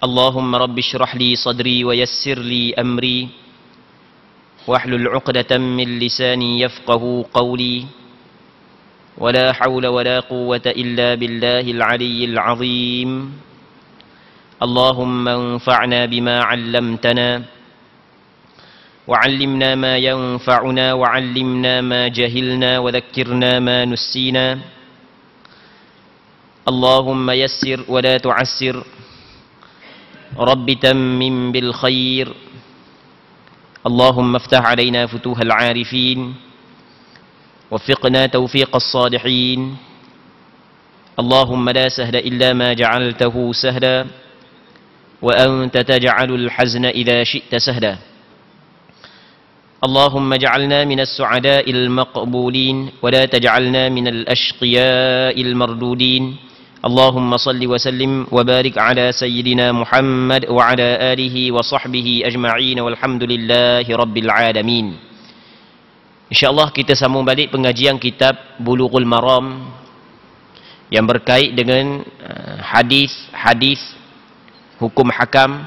اللهم رب اشرح لي صدري ويسر لي أمري واحلل عقدة من لساني يفقه قولي ولا حول ولا قوة إلا بالله العلي العظيم اللهم انفعنا بما علمتنا وعلمنا ما ينفعنا وعلمنا ما جهلنا وذكرنا ما نسينا اللهم يسر ولا تعسر رب تمم بالخير اللهم افتح علينا فتوح العارفين وفقنا توفيق الصالحين اللهم لا سهل إلا ما جعلته سهلا وأنت تجعل الحزن إذا شئت سهلا اللهم اجعلنا من السعداء المقبولين ولا تجعلنا من الأشقياء المردودين اللهم صل وسلم وبارك على سيدنا محمد وعلى آله وصحبه أجمعين والحمد لله رب العالمين InsyaAllah kita sambung balik pengajian kitab Bulughul Maram yang berkait dengan hadis-hadis uh, hukum hakam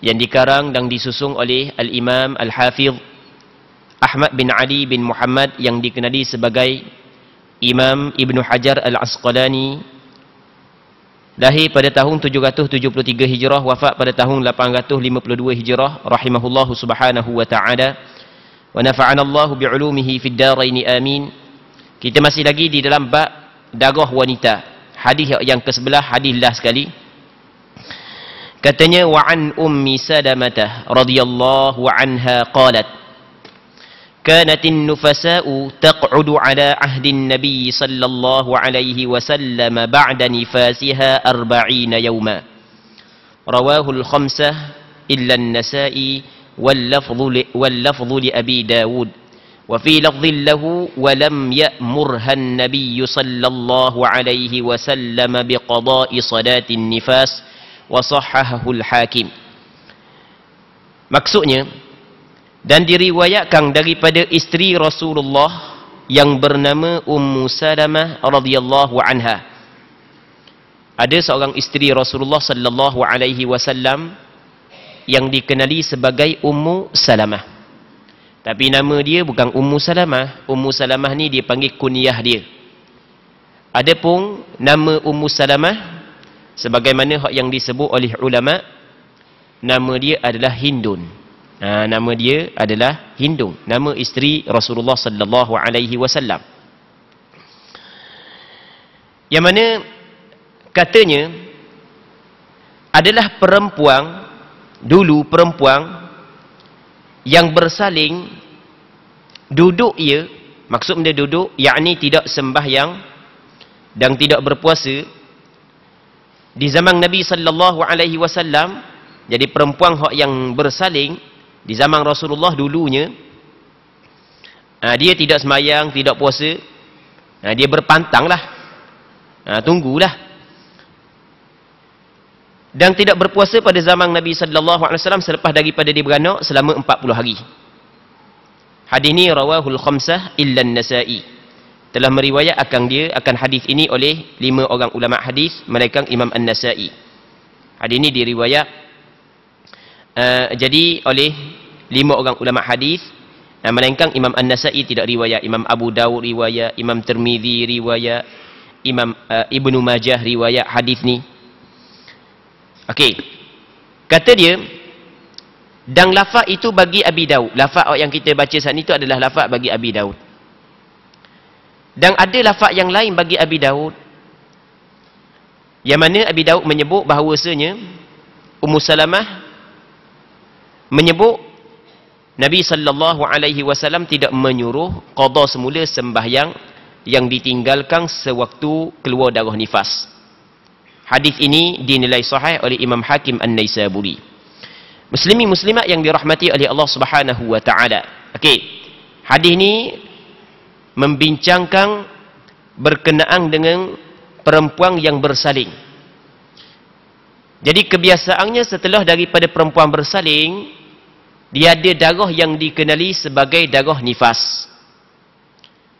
yang dikarang dan disusung oleh Al-Imam Al-Hafidh Ahmad bin Ali bin Muhammad yang dikenali sebagai Imam Ibn Hajar Al-Asqalani lahir pada tahun 773 Hijrah wafat pada tahun 852 Hijrah rahimahullahu subhanahu wa ta'ala wa nafa'ana Allah bi'ulumihi fid daraini amin kita masih lagi di dalam bab dagah wanita hadis yang ke sebelah hadis lah sekali katanya wa an ummi sadamah radhiyallahu anha qalat كانت النفساء تقعد على عهد النبي صلى الله عليه وسلم بعد نفاسها أربعين يوما رواه الخمسة إلا النساء واللفظ, واللفظ لأبي داود وفي لفظ له ولم يأمرها النبي صلى الله عليه وسلم بقضاء صلاة النفاس وصححه الحاكم Maksudnya dan diriwayatkan daripada isteri Rasulullah yang bernama Ummu Salamah radhiyallahu anha ada seorang isteri Rasulullah sallallahu alaihi wasallam yang dikenali sebagai Ummu Salamah tapi nama dia bukan Ummu Salamah Ummu Salamah ni dia panggil kunyah dia adapun nama Ummu Salamah sebagaimana yang disebut oleh ulama nama dia adalah Hindun Ah, nama dia adalah Hindung nama isteri Rasulullah sallallahu alaihi wasallam yang mana katanya adalah perempuan dulu perempuan yang bersaling duduk ia maksud dia duduk yakni tidak sembahyang dan tidak berpuasa di zaman Nabi sallallahu alaihi wasallam jadi perempuan hak yang bersaling di zaman Rasulullah dulunya uh, dia tidak semayang, tidak puasa. Uh, dia berpantanglah. Ah uh, tunggulah. Dan tidak berpuasa pada zaman Nabi sallallahu alaihi wasallam selepas daripada dia beranak selama 40 hari. Hadis ini rawahul khamsah illa nasai telah meriwayat akan dia akan hadis ini oleh lima orang ulama hadis mereka Imam An-Nasa'i. Hadis ini diriwayat Eh, jadi oleh lima orang ulama hadis nah eh, melainkan Imam An-Nasa'i tidak riwayat, Imam Abu Dawud riwayat, Imam Tirmizi riwayat, Imam uh, Ibnu Majah riwayat hadis ni. Okey. Kata dia dan lafaz itu bagi Abi Daud. Lafaz yang kita baca saat ini itu adalah lafaz bagi Abi Daud. Dan ada lafaz yang lain bagi Abi Daud. Yang mana Abi Daud menyebut bahawasanya Ummu Salamah menyebut Nabi sallallahu alaihi wasallam tidak menyuruh qada semula sembahyang yang ditinggalkan sewaktu keluar darah nifas. Hadis ini dinilai sahih oleh Imam Hakim An-Naisaburi. Muslimi muslimat yang dirahmati oleh Allah Subhanahu wa taala. Okey. Hadis ini membincangkan berkenaan dengan perempuan yang bersaling. Jadi kebiasaannya setelah daripada perempuan bersaling, dia ada darah yang dikenali sebagai darah nifas.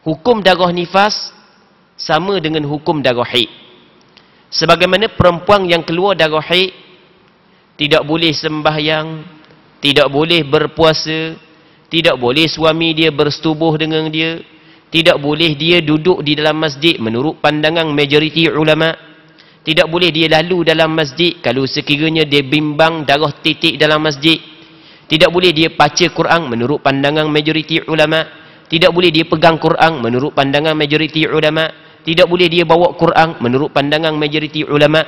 Hukum darah nifas sama dengan hukum darah haid. Sebagaimana perempuan yang keluar darah haid tidak boleh sembahyang, tidak boleh berpuasa, tidak boleh suami dia bersetubuh dengan dia, tidak boleh dia duduk di dalam masjid menurut pandangan majoriti ulama. Tidak boleh dia lalu dalam masjid kalau sekiranya dia bimbang darah titik dalam masjid tidak boleh dia baca Quran menurut pandangan majoriti ulama tidak boleh dia pegang Quran menurut pandangan majoriti ulama tidak boleh dia bawa Quran menurut pandangan majoriti ulama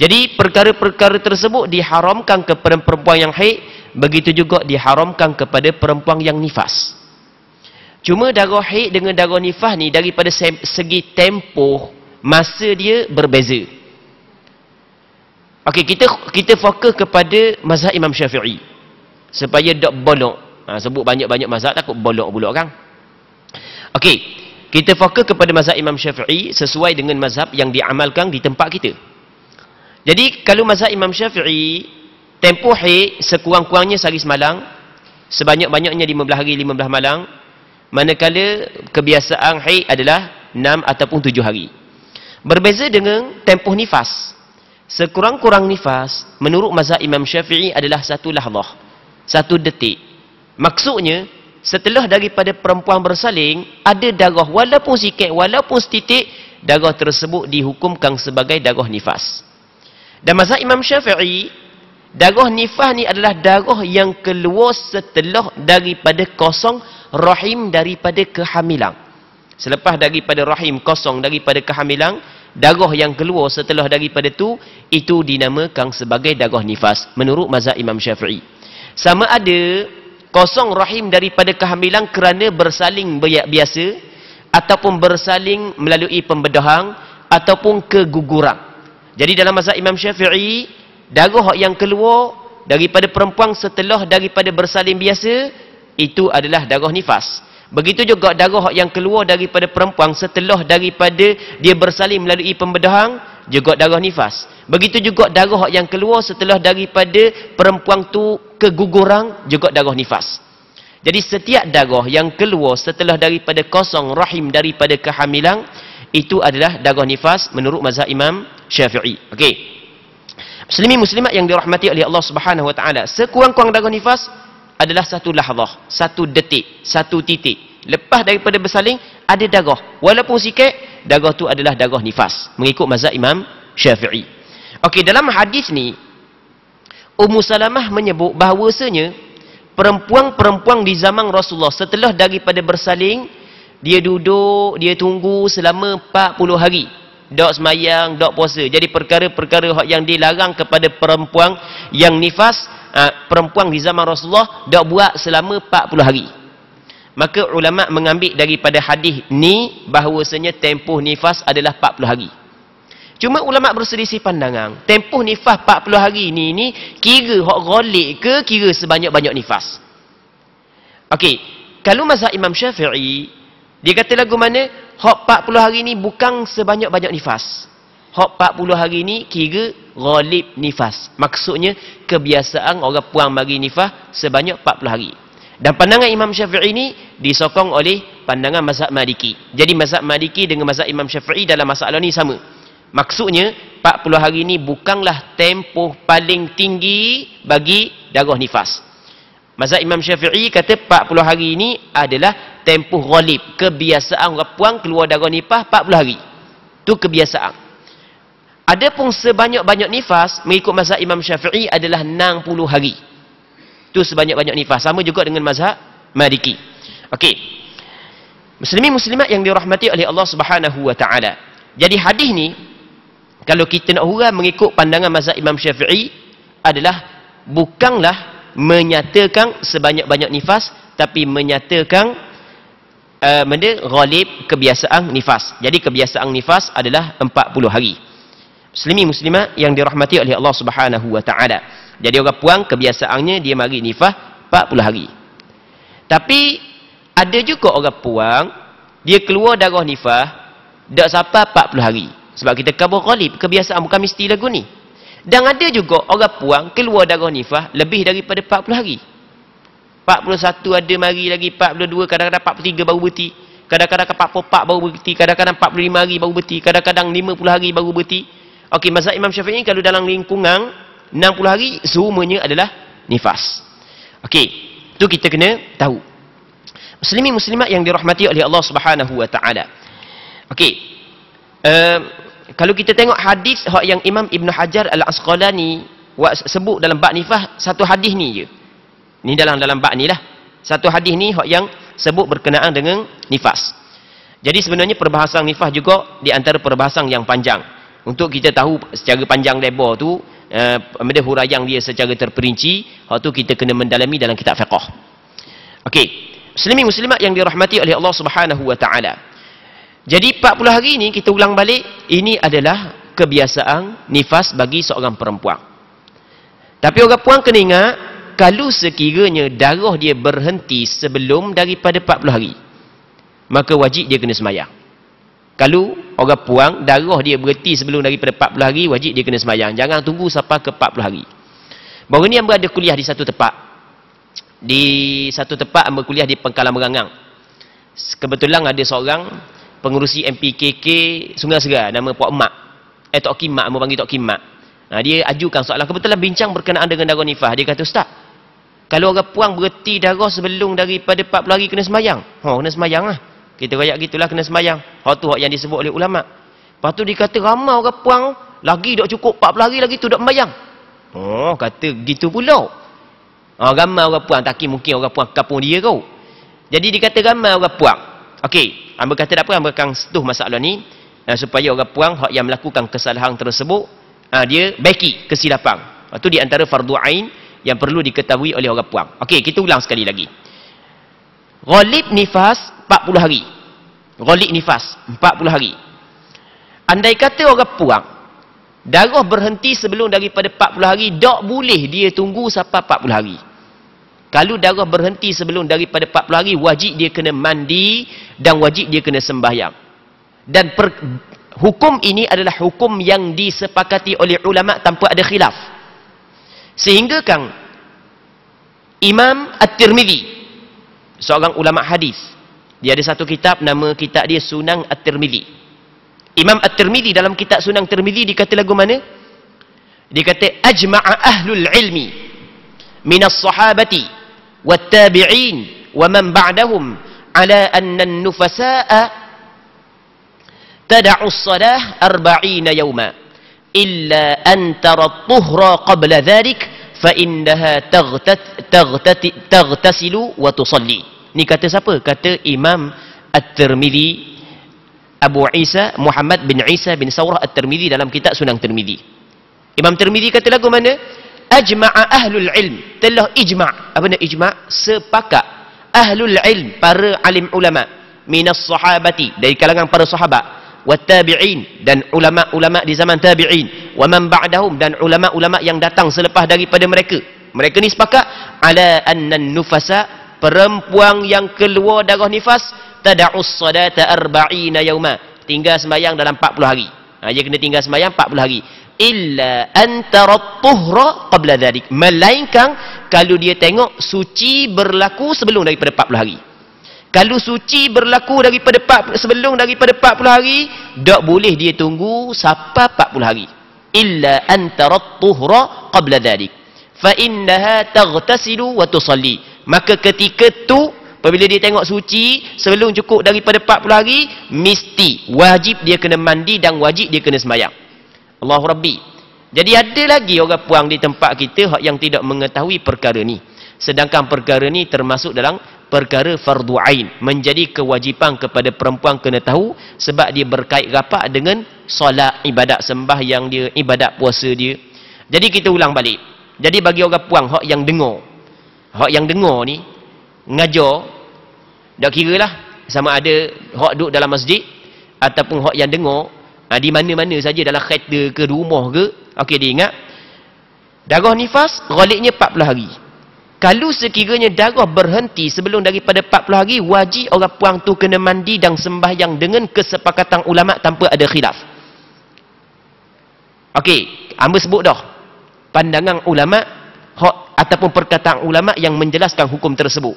jadi perkara-perkara tersebut diharamkan kepada perempuan yang haid begitu juga diharamkan kepada perempuan yang nifas cuma darah haid dengan darah nifas ni daripada segi tempoh masa dia berbeza Okey kita kita fokus kepada mazhab Imam Syafi'i supaya dok bolok ha, sebut banyak-banyak mazhab takut bolok pula kan okey kita fokus kepada mazhab Imam Syafi'i sesuai dengan mazhab yang diamalkan di tempat kita jadi kalau mazhab Imam Syafi'i tempoh hari sekurang-kurangnya sehari semalam sebanyak-banyaknya 15 hari 15 malam manakala kebiasaan hari adalah 6 ataupun 7 hari berbeza dengan tempoh nifas sekurang-kurang nifas menurut mazhab Imam Syafi'i adalah satu lahzah satu detik. Maksudnya, setelah daripada perempuan bersaling, ada darah walaupun sikit, walaupun setitik, darah tersebut dihukumkan sebagai darah nifas. Dan masa Imam Syafi'i, darah nifas ni adalah darah yang keluar setelah daripada kosong rahim daripada kehamilan. Selepas daripada rahim kosong daripada kehamilan, darah yang keluar setelah daripada tu itu dinamakan sebagai darah nifas menurut mazhab Imam Syafi'i sama ada kosong rahim daripada kehamilan kerana bersaling biasa ataupun bersaling melalui pembedahan ataupun keguguran. Jadi dalam masa Imam Syafi'i, darah yang keluar daripada perempuan setelah daripada bersaling biasa itu adalah darah nifas. Begitu juga darah yang keluar daripada perempuan setelah daripada dia bersalin melalui pembedahan juga darah nifas. Begitu juga darah yang keluar setelah daripada perempuan tu keguguran juga darah nifas. Jadi setiap darah yang keluar setelah daripada kosong rahim daripada kehamilan itu adalah darah nifas menurut mazhab Imam Syafi'i. Okey. Muslimin muslimat yang dirahmati oleh Allah Subhanahu wa taala, sekurang-kurang darah nifas adalah satu lahzah, satu detik, satu titik. Lepas daripada bersalin ada darah. Walaupun sikit, darah tu adalah darah nifas mengikut mazhab Imam Syafi'i. Okey, dalam hadis ni Ummu Salamah menyebut bahawasanya perempuan-perempuan di zaman Rasulullah setelah daripada bersaling dia duduk, dia tunggu selama 40 hari dok semayang, dok puasa jadi perkara-perkara yang dilarang kepada perempuan yang nifas ah, perempuan di zaman Rasulullah dok buat selama 40 hari maka ulama mengambil daripada hadis ni bahawasanya tempoh nifas adalah 40 hari Cuma ulama berselisih pandangan. Tempoh nifas 40 hari ni ni kira hak ghalik ke kira sebanyak-banyak nifas. Okey, kalau mazhab Imam Syafi'i dia kata lagu mana? Hak 40 hari ni bukan sebanyak-banyak nifas. Hak 40 hari ni kira ghalib nifas. Maksudnya kebiasaan orang puang bagi nifas sebanyak 40 hari. Dan pandangan Imam Syafi'i ini disokong oleh pandangan mazhab Maliki. Jadi mazhab Maliki dengan mazhab Imam Syafi'i dalam masalah ni sama. Maksudnya 40 hari ini bukanlah tempoh paling tinggi bagi darah nifas. Mazhab Imam Syafi'i kata 40 hari ini adalah tempoh ghalib, kebiasaan orang puan keluar darah nifas 40 hari. Tu kebiasaan. Adapun sebanyak-banyak nifas mengikut mazhab Imam Syafi'i adalah 60 hari. Tu sebanyak-banyak nifas sama juga dengan mazhab Maliki. Okey. Muslimin muslimat yang dirahmati oleh Allah Subhanahu wa taala. Jadi hadis ni kalau kita nak hura mengikut pandangan mazhab Imam Syafi'i adalah bukanlah menyatakan sebanyak-banyak nifas tapi menyatakan uh, benda ghalib kebiasaan nifas. Jadi kebiasaan nifas adalah 40 hari. Muslimi muslimat yang dirahmati oleh Allah Subhanahu wa taala. Jadi orang puang kebiasaannya dia mari nifas 40 hari. Tapi ada juga orang puang dia keluar darah nifas tak sampai 40 hari sebab kita kabur ghalib kebiasaan bukan mesti lagu ni dan ada juga orang puang keluar darah nifah lebih daripada 40 hari 41 ada mari lagi 42 kadang-kadang 43 baru berhenti kadang-kadang 44 baru berhenti kadang-kadang 45 hari baru berhenti kadang-kadang 50 hari baru berhenti Okey, masa Imam Syafi'i kalau dalam lingkungan 60 hari semuanya adalah nifas Okey, tu kita kena tahu Muslimi muslimat yang dirahmati oleh Allah subhanahu Okey. ta'ala eh, kalau kita tengok hadis yang Imam Ibn Hajar al-Asqalani sebut dalam bab nifah satu hadis ni je ni dalam dalam bab ni lah. satu hadis ni yang sebut berkenaan dengan nifas jadi sebenarnya perbahasan nifah juga di antara perbahasan yang panjang untuk kita tahu secara panjang lebar tu eh, benda yang dia secara terperinci hak tu kita kena mendalami dalam kitab fiqah Okey, muslimin muslimat yang dirahmati oleh Allah Subhanahu wa taala. Jadi 40 hari ini kita ulang balik, ini adalah kebiasaan nifas bagi seorang perempuan. Tapi orang puan kena ingat, kalau sekiranya darah dia berhenti sebelum daripada 40 hari, maka wajib dia kena semayang. Kalau orang puan, darah dia berhenti sebelum daripada 40 hari, wajib dia kena semayang. Jangan tunggu sampai ke 40 hari. Baru ni yang berada kuliah di satu tempat. Di satu tempat yang berkuliah di Pengkalan Merangang. Kebetulan ada seorang pengurusi MPKK Sungai Segar nama Puak Mak. Eh Tok Kim Mak, panggil Tok Kim Mak. Nah, dia ajukan soalan kebetulan bincang berkenaan dengan darah nifas. Dia kata, "Ustaz, kalau orang puang bererti darah sebelum daripada 40 hari kena semayang." Ha, kena semayang lah. Kita rakyat gitulah kena semayang. Hak tu yang disebut oleh ulama. Lepas tu dia kata ramai orang puang lagi dok cukup 40 hari lagi tu dok semayang. Oh, kata gitu pula. Ha, ramai orang puang tak mungkin orang puang kampung dia kau. Jadi dia kata ramai orang puang. Okey, hamba kata tak apa hamba akan setuh masalah ni uh, supaya orang puang hak yang melakukan kesalahan tersebut uh, dia baiki kesilapan. Itu ah, di antara fardu ain yang perlu diketahui oleh orang puang. Okey, kita ulang sekali lagi. Ghalib nifas 40 hari. Ghalib nifas 40 hari. Andai kata orang puang darah berhenti sebelum daripada 40 hari, tak boleh dia tunggu sampai 40 hari kalau darah berhenti sebelum daripada 40 hari wajib dia kena mandi dan wajib dia kena sembahyang dan per, hukum ini adalah hukum yang disepakati oleh ulama tanpa ada khilaf sehingga kan Imam At-Tirmidhi seorang ulama hadis dia ada satu kitab nama kitab dia Sunan At-Tirmidhi Imam At-Tirmidhi dalam kitab Sunan At-Tirmidhi dikata lagu mana? dikata ajma'a ahlul ilmi min as-sahabati والتابعين ومن بعدهم على أن النفساء تدع الصلاة أربعين يوما إلا أن ترى الطهر قبل ذلك فإنها تغتت تغتت تغتسل وتصلي نكت سبه كت إمام الترمذي أبو عيسى محمد بن عيسى بن سورة الترمذي dalam كتاب سنن Tirmidhi Imam الترمذي kata lagu mana? ajma'a ahlul ilm telah ijma' apa ni ijma' sepakat ahlul ilm para alim ulama minas sahabati dari kalangan para sahabat wa tabi'in dan ulama-ulama di zaman tabi'in wa man ba'dahum dan ulama-ulama yang datang selepas daripada mereka mereka ni sepakat ala annan nufasa perempuan yang keluar darah nifas tada'us salata arba'ina yauma tinggal sembahyang dalam 40 hari ha, dia kena tinggal sembahyang 40 hari illa antara tuhra qabla dhalik melainkan kalau dia tengok suci berlaku sebelum daripada 40 hari kalau suci berlaku daripada Pak sebelum daripada 40 hari tak boleh dia tunggu sampai 40 hari illa antara tuhra qabla dhalik fa innaha taghtasilu wa tusalli maka ketika tu apabila dia tengok suci sebelum cukup daripada 40 hari mesti wajib dia kena mandi dan wajib dia kena sembahyang Allah Rabbi. Jadi ada lagi orang puang di tempat kita yang tidak mengetahui perkara ni. Sedangkan perkara ni termasuk dalam perkara fardu ain menjadi kewajipan kepada perempuan kena tahu sebab dia berkait rapat dengan solat ibadat sembahyang dia ibadat puasa dia jadi kita ulang balik jadi bagi orang puang hak yang dengar hak yang dengar ni ngajar dak kiralah sama ada hak duduk dalam masjid ataupun hak yang dengar Ha, di mana-mana saja dalam kereta ke rumah ke. Okey dia ingat. Darah nifas goliknya 40 hari. Kalau sekiranya darah berhenti sebelum daripada 40 hari, wajib orang puang tu kena mandi dan sembahyang dengan kesepakatan ulama tanpa ada khilaf. Okey, ambil sebut dah. Pandangan ulama hak ataupun perkataan ulama yang menjelaskan hukum tersebut.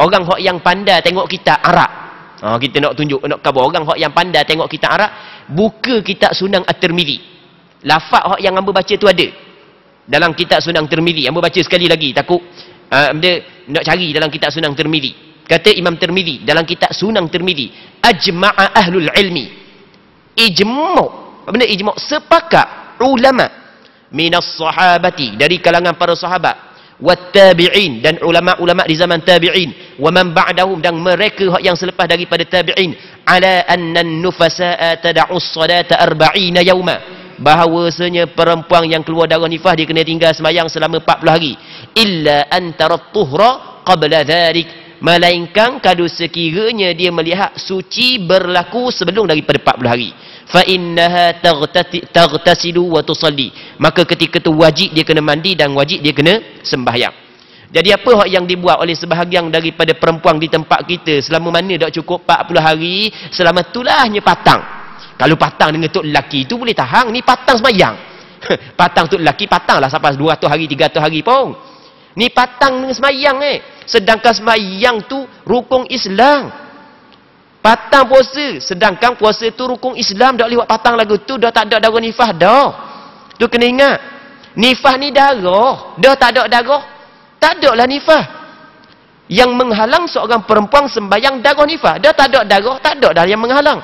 Orang hak yang pandai tengok kita Arab, Ha, kita nak tunjuk, nak kabar orang yang pandai tengok kitab Arab, buka kitab sunang At-Tirmizi. Lafaz yang hamba baca tu ada. Dalam kitab sunang At-Tirmizi, hamba baca sekali lagi takut uh, dia nak cari dalam kitab sunang At-Tirmizi. Kata Imam Tirmizi dalam kitab sunang At-Tirmizi, ijma'a ahlul ilmi. Ijma' apa benda ijma' sepakat ulama min sahabati dari kalangan para sahabat wattabi'in dan ulama-ulama di zaman tabi'in wa man ba'dahum dan mereka yang selepas daripada tabi'in ala anna an-nufasa'a tad'u as-salata 40 yawma bahawasanya perempuan yang keluar darah nifas dia kena tinggal semayang selama 40 hari illa an tarattuhra qabla dhalik melainkan kalau sekiranya dia melihat suci berlaku sebelum daripada 40 hari fa innaha taghtasilu wa tusalli maka ketika itu wajib dia kena mandi dan wajib dia kena sembahyang jadi apa hak yang dibuat oleh sebahagian daripada perempuan di tempat kita selama mana dah cukup 40 hari selama itulahnya patang kalau patang dengan tok lelaki itu boleh tahan ni patang sembahyang patang tok lelaki patang lah sampai 200 hari 300 hari pun ni patang dengan sembahyang eh sedangkan sembahyang tu rukun Islam patang puasa sedangkan puasa itu rukun Islam dah lewat patang lagu tu dah tak ada darah nifah dah tu kena ingat nifah ni darah dah tak ada darah tak ada lah nifah yang menghalang seorang perempuan sembahyang darah nifah dah tak ada darah tak ada dah yang menghalang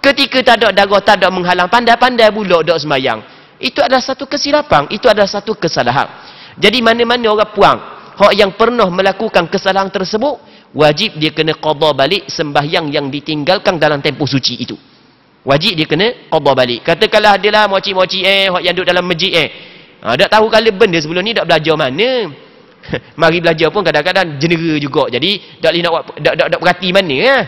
ketika tak ada darah tak ada menghalang pandai-pandai pula dia sembahyang itu adalah satu kesilapan itu adalah satu kesalahan jadi mana-mana orang puang hak yang pernah melakukan kesalahan tersebut wajib dia kena qadha balik sembahyang yang ditinggalkan dalam tempoh suci itu wajib dia kena qadha balik katakanlah adalah moci-moci eh yang duduk dalam masjid eh ha, tak tahu kala benda sebelum ni tak belajar mana mari belajar pun kadang-kadang jenera juga jadi tak boleh nak tak, tak, tak, tak berhati mana eh?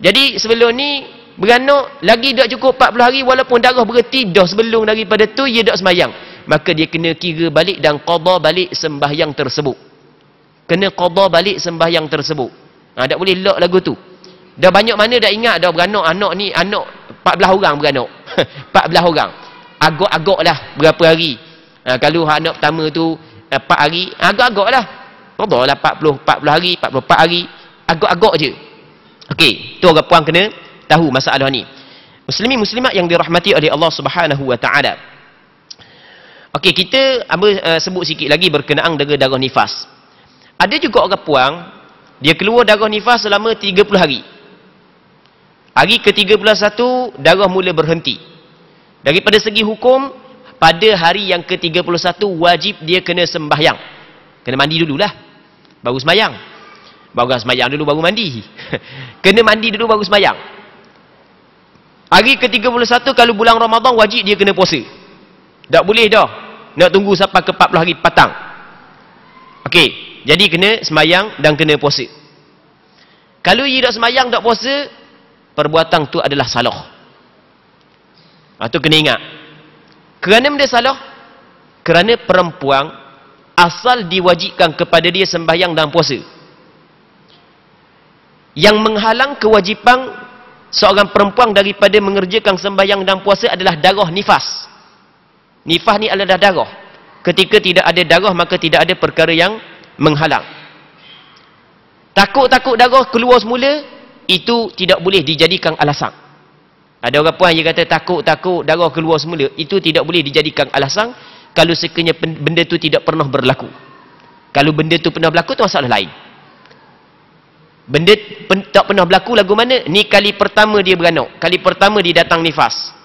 jadi sebelum ni beranak lagi tak cukup 40 hari walaupun darah berhenti dah sebelum daripada tu dia tak semayang maka dia kena kira balik dan qadha balik sembahyang tersebut kena qada balik sembahyang tersebut ha, tak boleh lock lagu tu dah banyak mana dah ingat dah beranak anak ni anak 14 orang beranak 14 orang agak-agak lah berapa hari ha, kalau anak pertama tu 4 hari ha, agak-agak lah qada lah 40, 40 hari 44 hari agak-agak je ok tu orang puan kena tahu masalah ni muslimi muslimat yang dirahmati oleh Allah subhanahu wa ta'ala Okey kita ambil uh, sebut sikit lagi berkenaan dengan darah nifas ada juga orang puang dia keluar darah nifas selama 30 hari hari ke 31 darah mula berhenti daripada segi hukum pada hari yang ke 31 wajib dia kena sembahyang kena mandi dululah baru sembahyang baru sembahyang dulu baru mandi kena mandi dulu baru sembahyang hari ke 31 kalau bulan Ramadan wajib dia kena puasa tak boleh dah nak tunggu sampai ke 40 hari patang Okey, jadi kena semayang dan kena puasa. Kalau ia tak semayang, tak puasa, perbuatan tu adalah salah. Itu ha, kena ingat. Kerana benda salah, kerana perempuan asal diwajibkan kepada dia sembahyang dan puasa. Yang menghalang kewajipan seorang perempuan daripada mengerjakan sembahyang dan puasa adalah darah nifas. Nifas ni adalah darah ketika tidak ada darah maka tidak ada perkara yang menghalang takut-takut darah keluar semula itu tidak boleh dijadikan alasan ada orang puan yang kata takut-takut darah keluar semula itu tidak boleh dijadikan alasan kalau sekiranya benda itu tidak pernah berlaku kalau benda itu pernah berlaku itu masalah lain benda pen, tak pernah berlaku lagu mana ni kali pertama dia beranak kali pertama dia datang nifas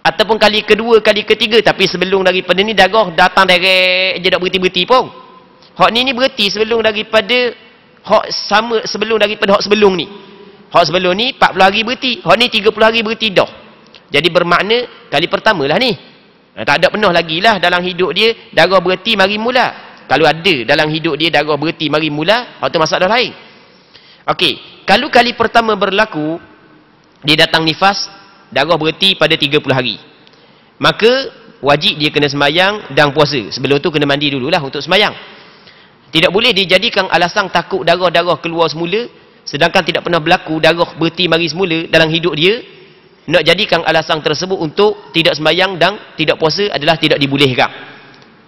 ataupun kali kedua kali ketiga tapi sebelum daripada ni dagoh datang direct je tak berhenti-berhenti pun hak ni ni berhenti sebelum daripada hak sama sebelum daripada hak sebelum ni hak sebelum ni 40 hari berhenti hak ni 30 hari berhenti dah jadi bermakna kali pertama lah ni nah, eh, tak ada penuh lagi lah dalam hidup dia dagoh berhenti mari mula kalau ada dalam hidup dia dagoh berhenti mari mula hak tu masalah lain Okey, kalau kali pertama berlaku dia datang nifas darah berhenti pada 30 hari maka wajib dia kena semayang dan puasa sebelum tu kena mandi dululah untuk semayang tidak boleh dijadikan alasan takut darah-darah keluar semula sedangkan tidak pernah berlaku darah berhenti mari semula dalam hidup dia nak jadikan alasan tersebut untuk tidak semayang dan tidak puasa adalah tidak dibolehkan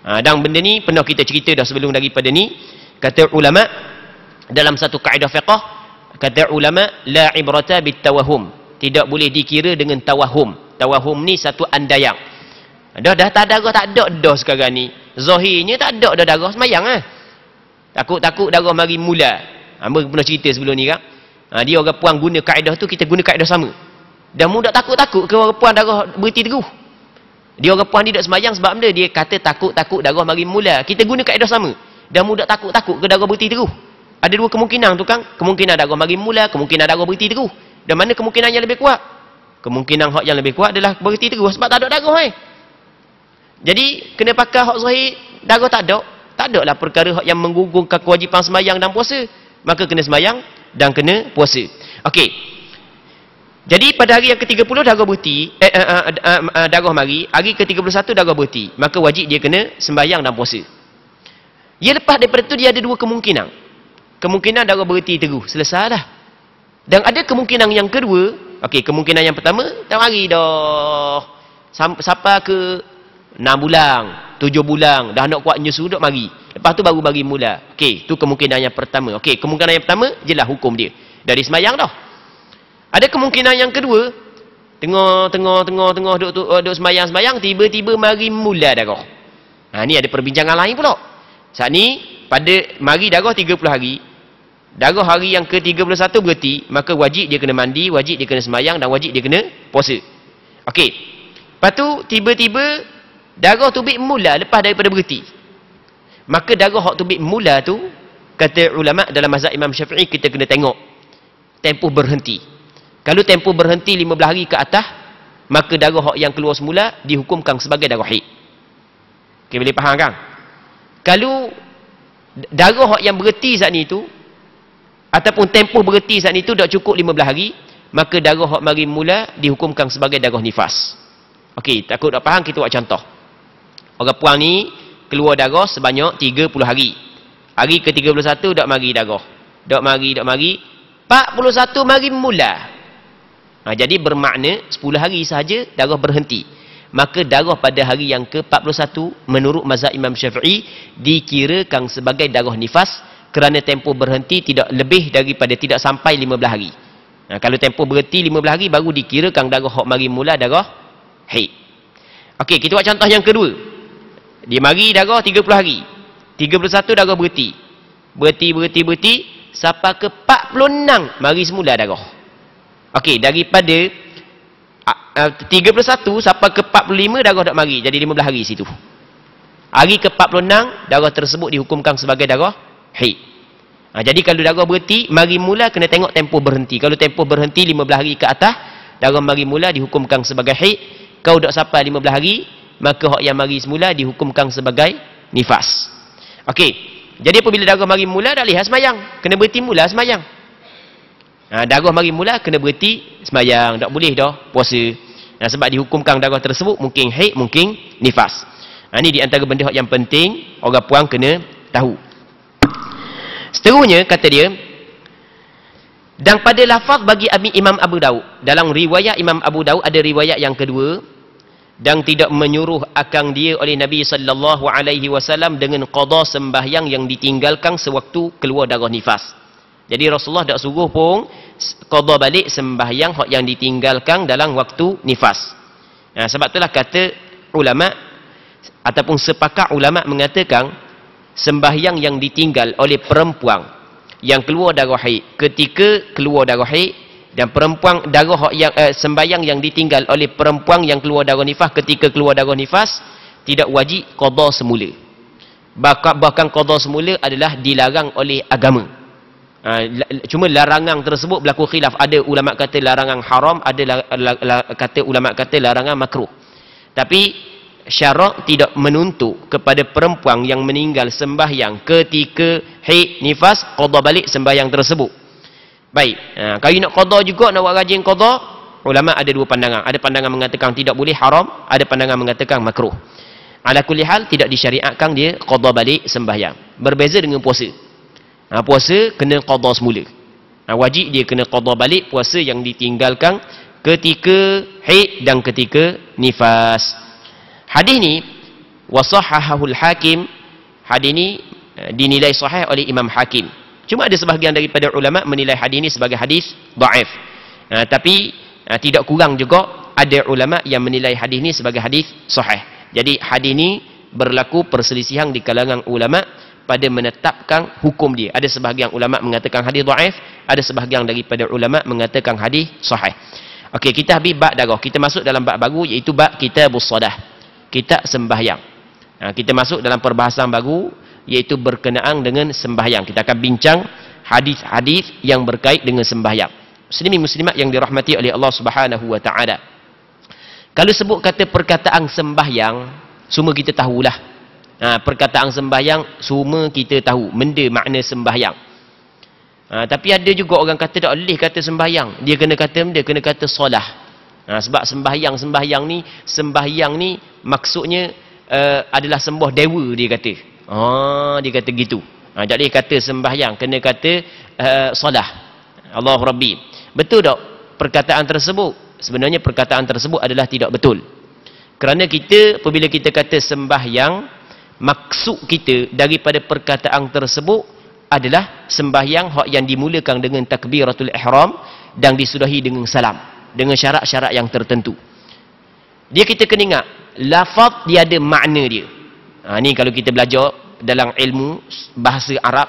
ha, dan benda ni pernah kita cerita dah sebelum daripada ni kata ulama' dalam satu kaedah fiqah kata ulama' la ibrata bitawahum tidak boleh dikira dengan tawahum tawahum ni satu andayang dah dah tak darah tak ada dah sekarang ni zahirnya tak ada dah darah semayang ah takut-takut darah mari mula Amba ha, pernah cerita sebelum ni kan ha, dia orang puan guna kaedah tu kita guna kaedah sama Dah muda takut-takut ke orang puan darah berhenti teguh dia orang puan tidak semayang sebab benda dia kata takut-takut darah mari mula kita guna kaedah sama Dah muda takut-takut ke darah berhenti teguh ada dua kemungkinan tu kan kemungkinan darah mari mula kemungkinan darah berhenti teguh dan mana kemungkinan yang lebih kuat kemungkinan hak yang lebih kuat adalah berhenti terus sebab tak ada darah eh. jadi kena pakai hak zahir darah tak ada tak ada lah perkara hak yang menggugurkan kewajipan sembahyang dan puasa maka kena sembahyang dan kena puasa ok jadi pada hari yang ke-30 darah berhenti eh, eh, eh, eh, darah mari hari ke-31 darah berhenti maka wajib dia kena sembahyang dan puasa ia lepas daripada itu dia ada dua kemungkinan kemungkinan darah berhenti terus selesai dah dan ada kemungkinan yang kedua, okey, kemungkinan yang pertama, tahun hari dah. Siapa ke 6 bulan, 7 bulan, dah nak kuat nyusu duduk mari. Lepas tu baru bagi mula. Okey, tu kemungkinan yang pertama. Okey, kemungkinan yang pertama jelah hukum dia. Dari semayang dah. Ada kemungkinan yang kedua, tengah tengah tengah tengah duk duk, duk semayang semayang tiba-tiba mari mula darah. Ha ni ada perbincangan lain pula. Saat ni pada mari darah 30 hari, Darah hari yang ke-31 berhenti, maka wajib dia kena mandi, wajib dia kena semayang dan wajib dia kena puasa. Okey. Lepas tu, tiba-tiba, darah tubik mula lepas daripada berhenti. Maka darah hak tubik mula tu, kata ulama' dalam mazhab Imam Syafi'i, kita kena tengok. Tempoh berhenti. Kalau tempoh berhenti 15 hari ke atas, maka darah hak yang keluar semula dihukumkan sebagai darah haid. Okey, boleh faham kan? Kalau darah hak yang berhenti saat ni tu, ataupun tempoh berhenti saat itu dah cukup 15 hari maka darah hak mari mula dihukumkan sebagai darah nifas Okey, takut tak faham kita buat contoh orang puang ni keluar darah sebanyak 30 hari hari ke 31 tak mari darah dah mari tak mari 41 mari mula ha, jadi bermakna 10 hari sahaja darah berhenti maka darah pada hari yang ke-41 menurut mazhab Imam Syafi'i dikirakan sebagai darah nifas kerana tempoh berhenti tidak lebih daripada tidak sampai 15 hari. Nah, ha, kalau tempoh berhenti 15 hari baru dikira kang darah hok mari mula darah haid. Okey, kita buat contoh yang kedua. Dia mari darah 30 hari. 31 darah berhenti. Berhenti berhenti berhenti sampai ke 46 mari semula darah. Okey, daripada 31 sampai ke 45 darah tak mari. Jadi 15 hari situ. Hari ke-46 darah tersebut dihukumkan sebagai darah hi. Ha, jadi kalau darah berhenti, mari mula kena tengok tempoh berhenti. Kalau tempoh berhenti 15 hari ke atas, darah mari mula dihukumkan sebagai hi. Kau dah sampai 15 hari, maka hak yang mari semula dihukumkan sebagai nifas. Okey. Jadi apabila darah mari mula dah lihat semayang, kena berhenti mula semayang. Ha, darah mari mula kena berhenti semayang. Tak boleh dah puasa. Nah, ha, sebab dihukumkan darah tersebut mungkin haid, mungkin nifas. Ha, ini di antara benda yang penting orang puang kena tahu. Seterusnya kata dia dan pada lafaz bagi Abi Imam Abu Daud dalam riwayat Imam Abu Daud ada riwayat yang kedua dan tidak menyuruh akang dia oleh Nabi sallallahu alaihi wasallam dengan qada sembahyang yang ditinggalkan sewaktu keluar darah nifas. Jadi Rasulullah tak suruh pun qada balik sembahyang yang ditinggalkan dalam waktu nifas. Nah, sebab itulah kata ulama ataupun sepakat ulama mengatakan sembahyang yang ditinggal oleh perempuan yang keluar darah haid ketika keluar darah haid dan perempuan darah yang eh, sembahyang yang ditinggal oleh perempuan yang keluar darah nifas ketika keluar darah nifas tidak wajib qada semula bahkan, bahkan qada semula adalah dilarang oleh agama Ha, cuma larangan tersebut berlaku khilaf ada ulama kata larangan haram ada la, la, la, kata ulama kata larangan makruh tapi syarak tidak menuntut kepada perempuan yang meninggal sembahyang ketika haid nifas qada balik sembahyang tersebut. Baik, ha, kalau nak qada juga nak buat rajin qada, ulama ada dua pandangan. Ada pandangan mengatakan tidak boleh haram, ada pandangan mengatakan makruh. Ala kulli hal tidak disyariatkan dia qada balik sembahyang. Berbeza dengan puasa. Ha, puasa kena qada semula. Ha, wajib dia kena qada balik puasa yang ditinggalkan ketika haid dan ketika nifas. Hadis ini wasahahahul hakim. Hadis ini eh, dinilai sahih oleh Imam Hakim. Cuma ada sebahagian daripada ulama menilai hadis ini sebagai hadis daif. Ha, tapi ha, tidak kurang juga ada ulama yang menilai hadis ini sebagai hadis sahih. Jadi hadis ini berlaku perselisihan di kalangan ulama pada menetapkan hukum dia. Ada sebahagian ulama mengatakan hadis daif, ada sebahagian daripada ulama mengatakan hadis sahih. Okey, kita habis bab dagah. Kita masuk dalam bab baru iaitu bab kitabus sadah kita sembahyang. Ha, kita masuk dalam perbahasan baru iaitu berkenaan dengan sembahyang. Kita akan bincang hadis-hadis yang berkait dengan sembahyang. Muslimin muslimat yang dirahmati oleh Allah Subhanahu wa taala. Kalau sebut kata perkataan sembahyang, semua kita tahulah. Ha, perkataan sembahyang semua kita tahu benda makna sembahyang. Ha, tapi ada juga orang kata tak boleh kata sembahyang. Dia kena kata dia kena kata solah. Nah ha, sebab sembahyang-sembahyang ni, sembahyang ni maksudnya uh, adalah sembah dewa dia kata. Ha, dia kata gitu. Ha, jadi kata sembahyang, kena kata uh, solah. Allah Rabbi. Betul tak perkataan tersebut? Sebenarnya perkataan tersebut adalah tidak betul. Kerana kita, apabila kita kata sembahyang, maksud kita daripada perkataan tersebut adalah sembahyang yang dimulakan dengan takbiratul ihram dan disudahi dengan salam dengan syarat-syarat yang tertentu dia kita kena ingat lafaz dia ada makna dia ha, ni kalau kita belajar dalam ilmu bahasa Arab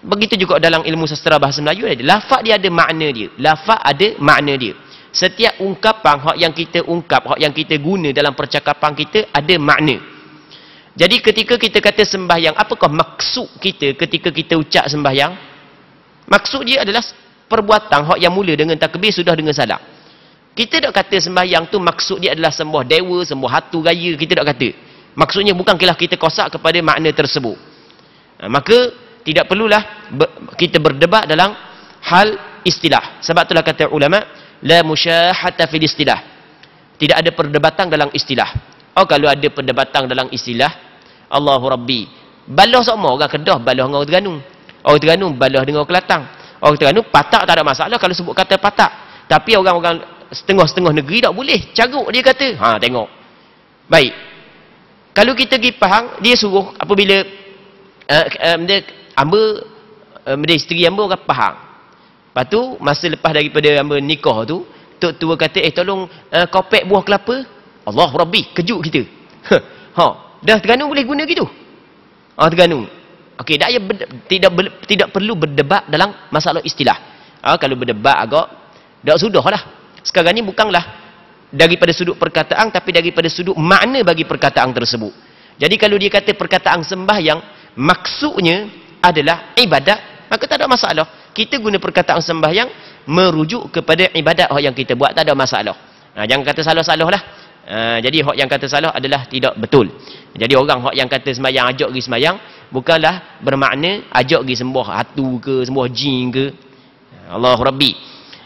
begitu juga dalam ilmu sastra bahasa Melayu ada. lafaz dia ada makna dia lafaz ada makna dia setiap ungkapan hak yang kita ungkap hak yang kita guna dalam percakapan kita ada makna jadi ketika kita kata sembahyang apakah maksud kita ketika kita ucap sembahyang maksud dia adalah perbuatan hak yang mula dengan takbir sudah dengan salam. Kita tak kata sembahyang tu maksud dia adalah sembah dewa, sembah hatu gaya, kita tak kata. Maksudnya bukan kilah kita kosak kepada makna tersebut. Ha, maka tidak perlulah ber, kita berdebat dalam hal istilah. Sebab itulah kata ulama, la musyahata fil istilah. Tidak ada perdebatan dalam istilah. Oh kalau ada perdebatan dalam istilah, Allahu Rabbi. Balah sama orang Kedah, balah orang Terengganu. Orang Terengganu balah dengan orang Kelantan. Orang Terengganu patak tak ada masalah kalau sebut kata patak. Tapi orang-orang setengah-setengah negeri tak boleh. Caruk dia kata. Ha tengok. Baik. Kalau kita pergi Pahang, dia suruh apabila uh, uh, amba uh, isteri amba orang Pahang. Lepas tu, masa lepas daripada amba nikah tu, Tok Tua kata, eh tolong uh, kopek buah kelapa. Allah Rabbi, kejut kita. ha, dah Terengganu boleh guna gitu. Ha, Terengganu. Okey, tidak, tidak tidak perlu berdebat dalam masalah istilah. Ha, kalau berdebat agak tak sudahlah. Sekarang ni bukanlah daripada sudut perkataan tapi daripada sudut makna bagi perkataan tersebut. Jadi kalau dia kata perkataan sembah yang maksudnya adalah ibadat, maka tak ada masalah. Kita guna perkataan sembah yang merujuk kepada ibadat yang kita buat tak ada masalah. Ha, jangan kata salah-salah lah. Ha, jadi hak yang kata salah adalah tidak betul. Jadi orang hak yang kata sembahyang ajak pergi sembahyang, bukanlah bermakna ajak pergi sembah hatu ke sembah jin ke Allahu Rabbi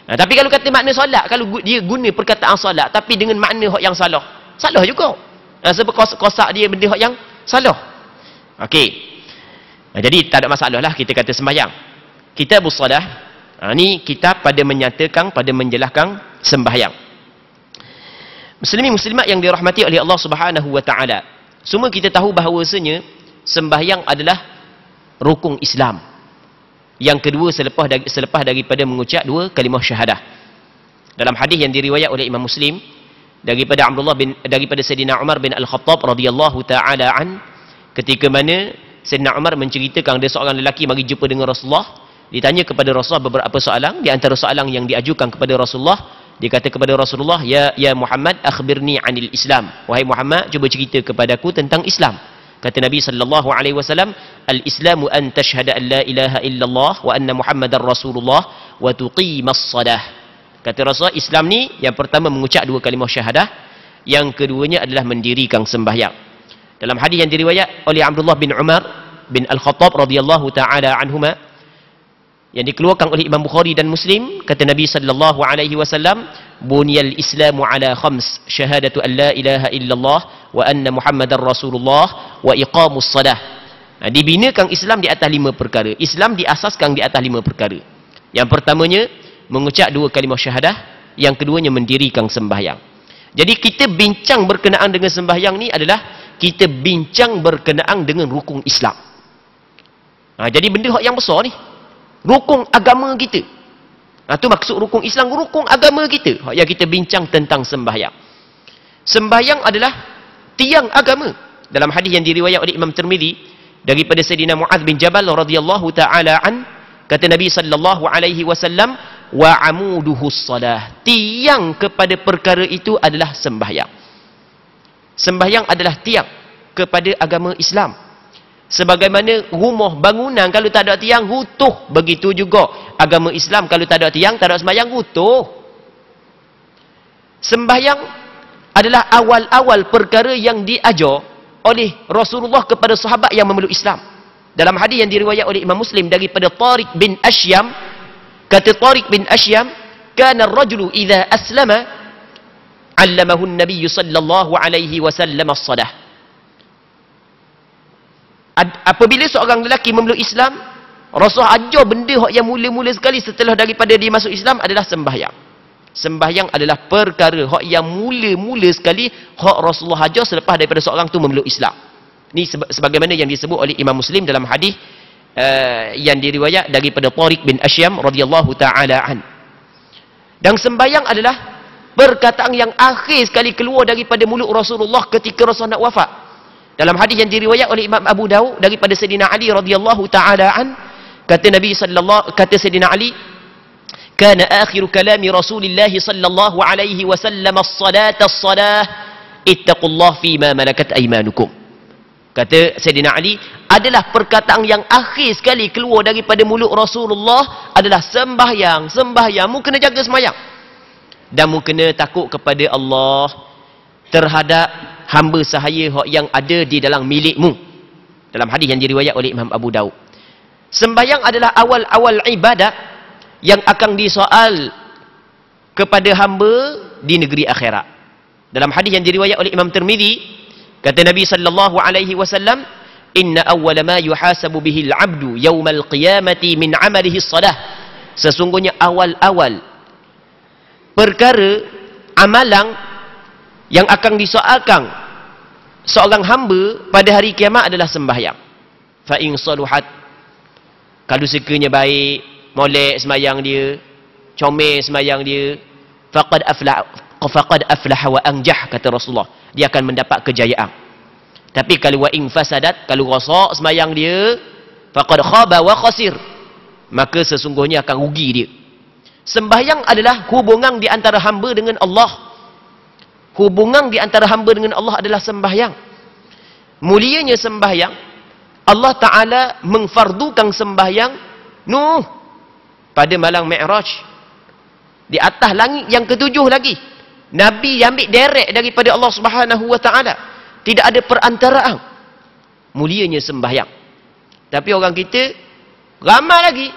nah, ha, tapi kalau kata makna solat kalau dia guna perkataan solat tapi dengan makna hak yang salah salah juga nah, ha, sebab kosak, kosak dia benda hak yang salah okey nah, ha, jadi tak ada masalah lah kita kata sembahyang kita bersolat Ha, ini kita pada menyatakan, pada menjelaskan sembahyang. Muslimi muslimat yang dirahmati oleh Allah Subhanahu Semua kita tahu bahawasanya sembahyang adalah rukun Islam. Yang kedua selepas selepas daripada mengucap dua kalimah syahadah. Dalam hadis yang diriwayat oleh Imam Muslim daripada Abdullah bin daripada Sayyidina Umar bin Al-Khattab radhiyallahu taala an ketika mana Sayyidina Umar menceritakan ada seorang lelaki mari jumpa dengan Rasulullah ditanya kepada Rasulullah beberapa soalan di antara soalan yang diajukan kepada Rasulullah dia kata kepada Rasulullah ya ya Muhammad akhbirni anil Islam wahai Muhammad cuba cerita kepadaku tentang Islam Kata Nabi sallallahu alaihi wasallam, "Al-Islam an tashhada an la ilaha illallah wa anna Muhammadar Rasulullah wa tuqimas salah." Kata Rasul, Islam ni yang pertama mengucap dua kalimah syahadah, yang keduanya adalah mendirikan sembahyang. Dalam hadis yang diriwayat oleh Abdullah bin Umar bin Al-Khattab radhiyallahu taala anhuma yang dikeluarkan oleh Imam Bukhari dan Muslim, kata Nabi sallallahu alaihi wasallam, buniyal islamu ala khams syahadatu an la ilaha illallah wa anna muhammadar rasulullah wa iqamus salah nah, dibinakan Islam di atas lima perkara Islam diasaskan di atas lima perkara yang pertamanya mengucap dua kalimah syahadah yang keduanya mendirikan sembahyang jadi kita bincang berkenaan dengan sembahyang ni adalah kita bincang berkenaan dengan rukun Islam nah, jadi benda yang besar ni rukun agama kita Nah, tu maksud rukun Islam, rukun agama kita. Ha, yang kita bincang tentang sembahyang. Sembahyang adalah tiang agama. Dalam hadis yang diriwayat oleh Imam Termidi, daripada Sayyidina Mu'adh bin Jabal radhiyallahu ta'ala an, kata Nabi sallallahu alaihi wasallam, wa amuduhu salah. Tiang kepada perkara itu adalah sembahyang. Sembahyang adalah tiang kepada agama Islam sebagaimana rumah bangunan kalau tak ada tiang hutuh begitu juga agama Islam kalau tak ada tiang tak ada sembahyang hutuh sembahyang adalah awal-awal perkara yang diajar oleh Rasulullah kepada sahabat yang memeluk Islam dalam hadis yang diriwayat oleh Imam Muslim daripada Tariq bin Asyam kata Tariq bin Asyam kana ar-rajulu idza aslama 'allamahu an-nabiy sallallahu alaihi wasallam as-salah apabila seorang lelaki memeluk Islam Rasulullah ajar benda yang mula-mula sekali setelah daripada dia masuk Islam adalah sembahyang sembahyang adalah perkara yang mula-mula sekali Rasulullah ajar selepas daripada seorang tu memeluk Islam ini sebagaimana yang disebut oleh Imam Muslim dalam hadis uh, yang diriwayat daripada Tariq bin Asyam radhiyallahu ta'ala an dan sembahyang adalah perkataan yang akhir sekali keluar daripada mulut Rasulullah ketika Rasulullah nak wafat dalam hadis yang diriwayat oleh Imam Abu Daud daripada Sayyidina Ali radhiyallahu taala an kata Nabi sallallahu kata Sayyidina Ali kana akhir kalam Rasulullah sallallahu alaihi wasallam as-salat as-salah ittaqullah fi ma malakat aymanukum kata Sayyidina Ali adalah perkataan yang akhir sekali keluar daripada mulut Rasulullah adalah sembahyang sembahyang mu kena jaga semayang dan mu kena takut kepada Allah terhadap hamba sahaya yang ada di dalam milikmu. Dalam hadis yang diriwayat oleh Imam Abu Daud. Sembahyang adalah awal-awal ibadat yang akan disoal kepada hamba di negeri akhirat. Dalam hadis yang diriwayat oleh Imam Tirmizi, kata Nabi sallallahu alaihi wasallam, "Inna awwala ma yuhasabu bihi al-'abdu yawm al-qiyamati min 'amalihi as-salah." Sesungguhnya awal-awal perkara amalan yang akan disoalkan seorang hamba pada hari kiamat adalah sembahyang fa in saluhat kalau sekiranya baik molek sembahyang dia comel sembahyang dia faqad aflah faqad aflah wa anjah kata Rasulullah dia akan mendapat kejayaan tapi kalau wa in fasadat kalau rosak sembahyang dia faqad khaba wa khasir maka sesungguhnya akan rugi dia sembahyang adalah hubungan di antara hamba dengan Allah hubungan di antara hamba dengan Allah adalah sembahyang. Mulianya sembahyang, Allah Ta'ala mengfardukan sembahyang Nuh pada malam Mi'raj. Di atas langit yang ketujuh lagi. Nabi ambil derek daripada Allah Subhanahu Wa Ta'ala. Tidak ada perantaraan. Mulianya sembahyang. Tapi orang kita, ramai lagi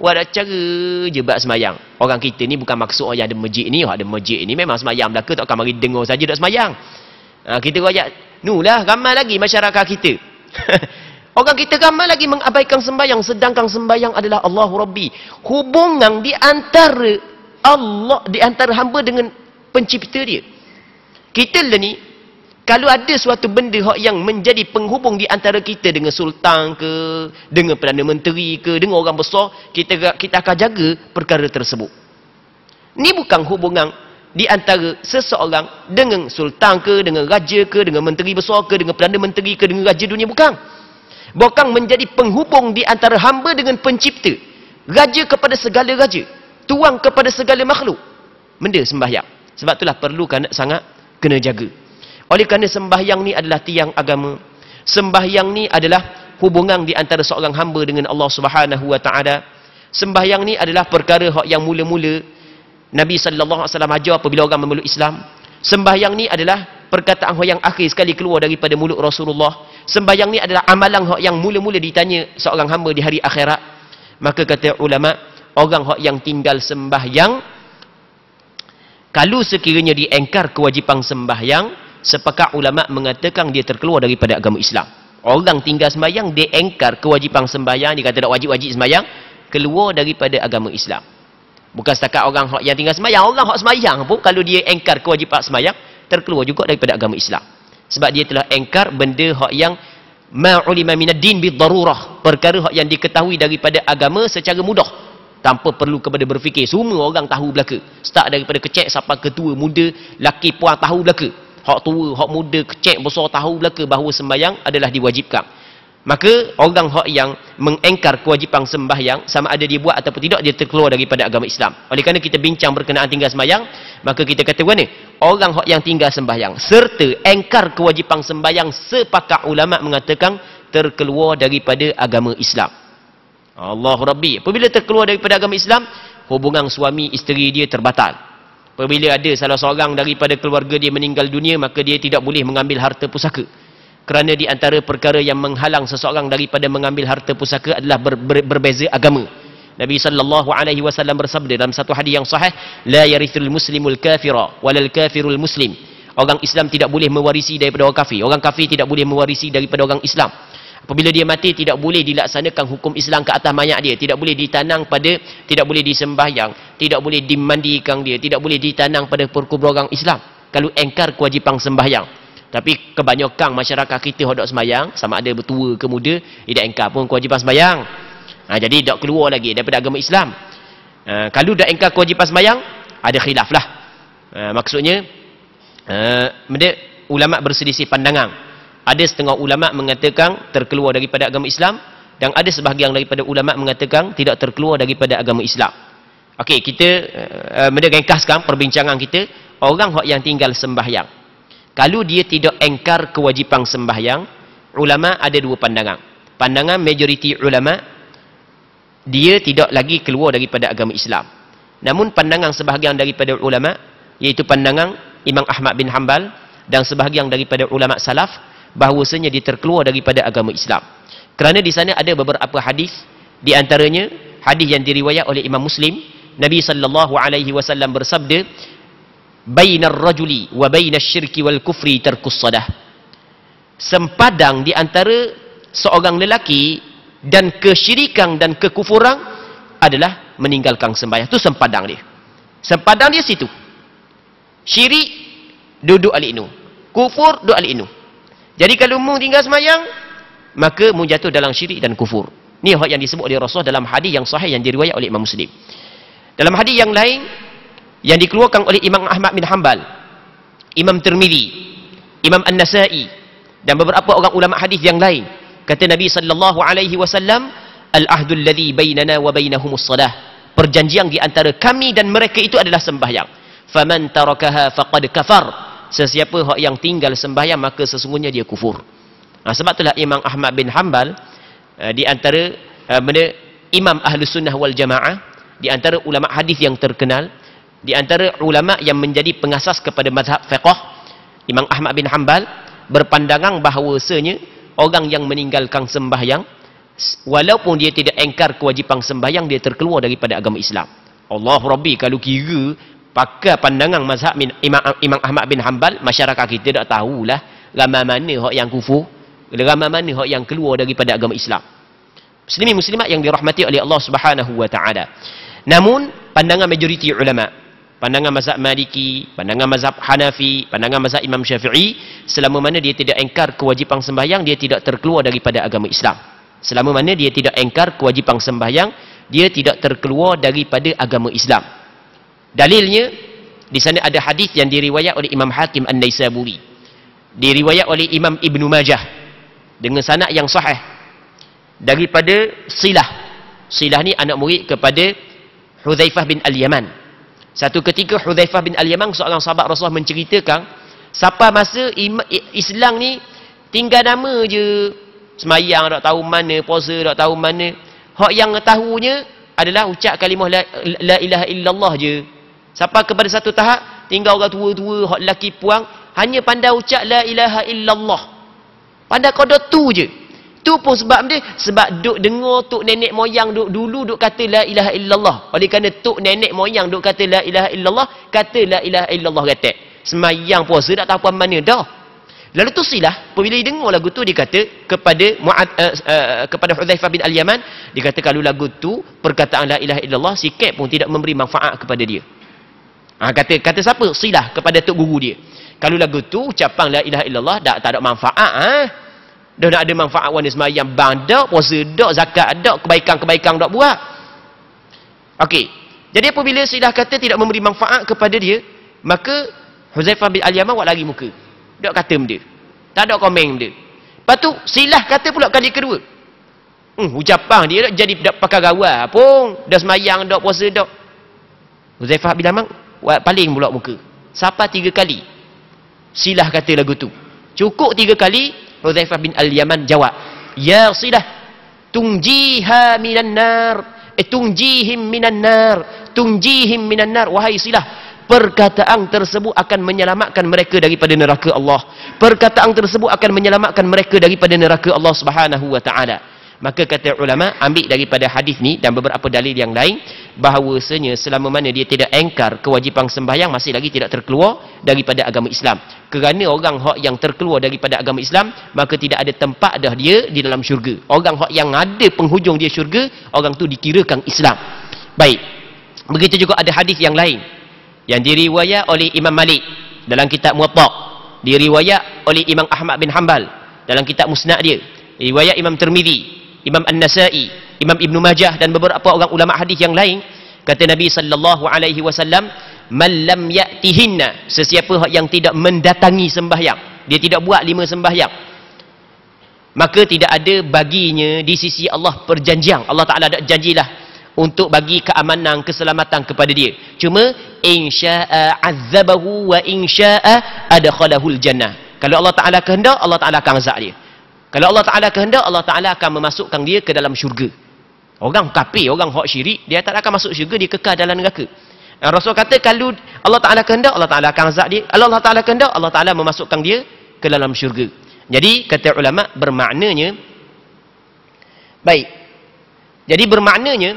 Wadah cara je buat semayang. Orang kita ni bukan maksud orang yang ada majik ni. Orang ada majik ni memang semayang belaka. Takkan mari dengar saja tak semayang. Ha, kita rakyat. Nulah ramai lagi masyarakat kita. orang kita ramai lagi mengabaikan sembayang. Sedangkan sembayang adalah Allah Rabbi. Hubungan di antara Allah, di antara hamba dengan pencipta dia. Kita lah ni, kalau ada suatu benda hak yang menjadi penghubung di antara kita dengan sultan ke, dengan perdana menteri ke, dengan orang besar, kita kita akan jaga perkara tersebut. Ni bukan hubungan di antara seseorang dengan sultan ke, dengan raja ke, dengan menteri besar ke, dengan perdana menteri ke, dengan raja dunia bukan. Bukan menjadi penghubung di antara hamba dengan pencipta. Raja kepada segala raja, tuang kepada segala makhluk. Benda sembahyang. Sebab itulah perlukan sangat kena jaga. Oleh kerana sembahyang ni adalah tiang agama. Sembahyang ni adalah hubungan di antara seorang hamba dengan Allah Subhanahu Wa Taala. Sembahyang ni adalah perkara yang mula-mula Nabi sallallahu alaihi wasallam ajar apabila orang memeluk Islam. Sembahyang ni adalah perkataan yang akhir sekali keluar daripada mulut Rasulullah. Sembahyang ni adalah amalan yang mula-mula ditanya seorang hamba di hari akhirat. Maka kata ulama, orang yang tinggal sembahyang kalau sekiranya diengkar kewajipan sembahyang, sepakat ulama mengatakan dia terkeluar daripada agama Islam orang tinggal sembahyang dia engkar kewajipan sembahyang dia kata tak wajib-wajib sembahyang keluar daripada agama Islam bukan setakat orang yang tinggal sembahyang orang yang sembahyang pun kalau dia engkar kewajipan sembahyang terkeluar juga daripada agama Islam sebab dia telah engkar benda hak yang ma'ulima minad din darurah perkara hak yang diketahui daripada agama secara mudah tanpa perlu kepada berfikir semua orang tahu belaka start daripada kecek sampai ketua muda laki puan tahu belaka hak tua, hak muda, kecek, besar tahu belaka bahawa sembahyang adalah diwajibkan. Maka orang hak yang mengengkar kewajipan sembahyang sama ada dia buat ataupun tidak dia terkeluar daripada agama Islam. Oleh kerana kita bincang berkenaan tinggal sembahyang, maka kita kata begini, orang hak yang tinggal sembahyang serta engkar kewajipan sembahyang sepakat ulama mengatakan terkeluar daripada agama Islam. Allah Rabbi. Apabila terkeluar daripada agama Islam, hubungan suami isteri dia terbatal. Apabila ada salah seorang daripada keluarga dia meninggal dunia, maka dia tidak boleh mengambil harta pusaka. Kerana di antara perkara yang menghalang seseorang daripada mengambil harta pusaka adalah ber, ber, berbeza agama. Nabi sallallahu alaihi wasallam bersabda dalam satu hadis yang sahih, la yarithul muslimul kafira walal kafirul muslim. Orang Islam tidak boleh mewarisi daripada orang kafir. Orang kafir tidak boleh mewarisi daripada orang Islam apabila dia mati tidak boleh dilaksanakan hukum Islam ke atas mayat dia tidak boleh ditanang pada tidak boleh disembahyang tidak boleh dimandikan dia tidak boleh ditanang pada perkuburan Islam kalau engkar kewajipan sembahyang tapi kebanyakan masyarakat kita hodok sembahyang sama ada bertua ke muda tidak engkar pun kewajipan sembahyang ha, jadi tak keluar lagi daripada agama Islam ha, kalau tak engkar kewajipan sembahyang ada khilaf lah ha, maksudnya uh, ulama berselisih pandangan ada setengah ulama mengatakan terkeluar daripada agama Islam dan ada sebahagian daripada ulama mengatakan tidak terkeluar daripada agama Islam. Okey, kita uh, eh, mendengarkan eh, perbincangan kita orang yang tinggal sembahyang. Kalau dia tidak engkar kewajipan sembahyang, ulama ada dua pandangan. Pandangan majoriti ulama dia tidak lagi keluar daripada agama Islam. Namun pandangan sebahagian daripada ulama iaitu pandangan Imam Ahmad bin Hanbal dan sebahagian daripada ulama salaf bahawasanya dia terkeluar daripada agama Islam. Kerana di sana ada beberapa hadis di antaranya hadis yang diriwayat oleh Imam Muslim Nabi sallallahu alaihi wasallam bersabda bainar rajuli wa bainas syirki wal kufri tarkus sadah. Sempadang di antara seorang lelaki dan kesyirikan dan kekufuran adalah meninggalkan sembahyang. Itu sempadang dia. Sempadang dia situ. Syirik duduk al-inu. Kufur duduk al-inu. Jadi kalau mu tinggal semayang, maka mu jatuh dalam syirik dan kufur. Ini yang disebut oleh Rasulullah dalam hadis yang sahih yang diriwayat oleh Imam Muslim. Dalam hadis yang lain, yang dikeluarkan oleh Imam Ahmad bin Hanbal, Imam Tirmizi, Imam An-Nasai dan beberapa orang ulama hadis yang lain, kata Nabi sallallahu alaihi wasallam, "Al-ahdu alladhi bainana wa bainahum as-salah." Perjanjian di antara kami dan mereka itu adalah sembahyang. "Faman tarakaha faqad kafar." sesiapa hak yang tinggal sembahyang maka sesungguhnya dia kufur Nah ha, sebab itulah Imam Ahmad bin Hanbal ha, di antara uh, benda, Imam Ahlu Sunnah wal Jamaah di antara ulama hadis yang terkenal di antara ulama yang menjadi pengasas kepada mazhab fiqh Imam Ahmad bin Hanbal berpandangan bahawasanya orang yang meninggalkan sembahyang walaupun dia tidak engkar kewajipan sembahyang dia terkeluar daripada agama Islam Allah Rabbi kalau kira pakai pandangan mazhab min, Imam, Imam Ahmad bin Hanbal masyarakat kita tak tahulah ramai mana hak yang kufur ramai mana hak yang keluar daripada agama Islam muslimin muslimat yang dirahmati oleh Allah Subhanahu wa taala namun pandangan majoriti ulama pandangan mazhab Maliki, pandangan mazhab Hanafi, pandangan mazhab Imam Syafi'i, selama mana dia tidak engkar kewajipan sembahyang, dia tidak terkeluar daripada agama Islam. Selama mana dia tidak engkar kewajipan sembahyang, dia tidak terkeluar daripada agama Islam. Dalilnya di sana ada hadis yang diriwayat oleh Imam Hakim An-Naisaburi. Diriwayat oleh Imam Ibn Majah dengan sanad yang sahih daripada Silah. Silah ni anak murid kepada Hudzaifah bin Al-Yaman. Satu ketika Hudzaifah bin Al-Yaman seorang sahabat Rasulullah menceritakan siapa masa Islam ni tinggal nama je semayang tak tahu mana puasa tak tahu mana hak yang tahunya adalah ucap kalimah la, la ilaha illallah je Sampai kepada satu tahap, tinggal orang tua-tua, hot lelaki puang, hanya pandai ucap la ilaha illallah. Pandai kau tu je. Tu pun sebab dia, sebab duk dengar tok nenek moyang duk dulu duk kata la ilaha illallah. Oleh kerana tok nenek moyang duk kata la ilaha illallah, kata la ilaha illallah kata. Semayang puasa, tak apa mana dah. Lalu tu silah, apabila dia dengar lagu tu, dia kata kepada Mu'ad, uh, uh, kepada Huzaifah bin Al-Yaman, dia kata kalau lagu tu, perkataan la ilaha illallah, sikit pun tidak memberi manfaat kepada dia. Ha, kata kata siapa? Silah kepada tok guru dia. Kalau lagu tu ucapan la ilaha illallah dak tak ada manfaat ah. Ha? Dah ada manfaat wan semayam bang dak, puasa dak, zakat dak, kebaikan-kebaikan dak buat. Okey. Jadi apabila silah kata tidak memberi manfaat kepada dia, maka Huzaifah bin Al-Yaman buat lari muka. Dak kata benda. Tak ada komen benda. Lepas tu silah kata pula kali kedua. Hmm, ucapan dia dak jadi dak pakai gawal pun, dah semayang dak, puasa dak. Huzaifah bin Al-Yaman paling pula muka sapa tiga kali silah kata lagu tu cukup tiga kali Hudzaifah bin Al-Yaman jawab ya silah tungjiha minan nar eh, tungjihim minan nar tungjihim minan nar wahai silah perkataan tersebut akan menyelamatkan mereka daripada neraka Allah perkataan tersebut akan menyelamatkan mereka daripada neraka Allah Subhanahu wa taala maka kata ulama ambil daripada hadis ni dan beberapa dalil yang lain bahawasanya selama mana dia tidak engkar kewajipan sembahyang masih lagi tidak terkeluar daripada agama Islam kerana orang hak yang terkeluar daripada agama Islam maka tidak ada tempat dah dia di dalam syurga orang hak yang ada penghujung dia syurga orang tu dikirakan Islam baik begitu juga ada hadis yang lain yang diriwayat oleh Imam Malik dalam kitab Muwatta' diriwayat oleh Imam Ahmad bin Hanbal dalam kitab Musnad dia riwayat Imam Tirmizi Imam An-Nasa'i, Imam Ibn Majah dan beberapa orang ulama hadis yang lain, kata Nabi sallallahu alaihi wasallam, "Man lam ya'tihinna," sesiapa yang tidak mendatangi sembahyang, dia tidak buat lima sembahyang, maka tidak ada baginya di sisi Allah perjanjian. Allah Taala ada janjilah untuk bagi keamanan keselamatan kepada dia. Cuma insya'a azzabahu wa insya'a adkhalahul jannah. Kalau Allah Taala kehendak, Allah Taala akan azab dia. Kalau Allah Ta'ala kehendak, Allah Ta'ala akan memasukkan dia ke dalam syurga. Orang kapi, orang hak syirik, dia tak akan masuk syurga, dia kekal dalam neraka. Dan eh, Rasul kata, kalau Allah Ta'ala kehendak, Allah Ta'ala akan azab dia. Kalau Allah Ta'ala kehendak, Allah Ta'ala memasukkan dia ke dalam syurga. Jadi, kata ulama' bermaknanya, baik, jadi bermaknanya,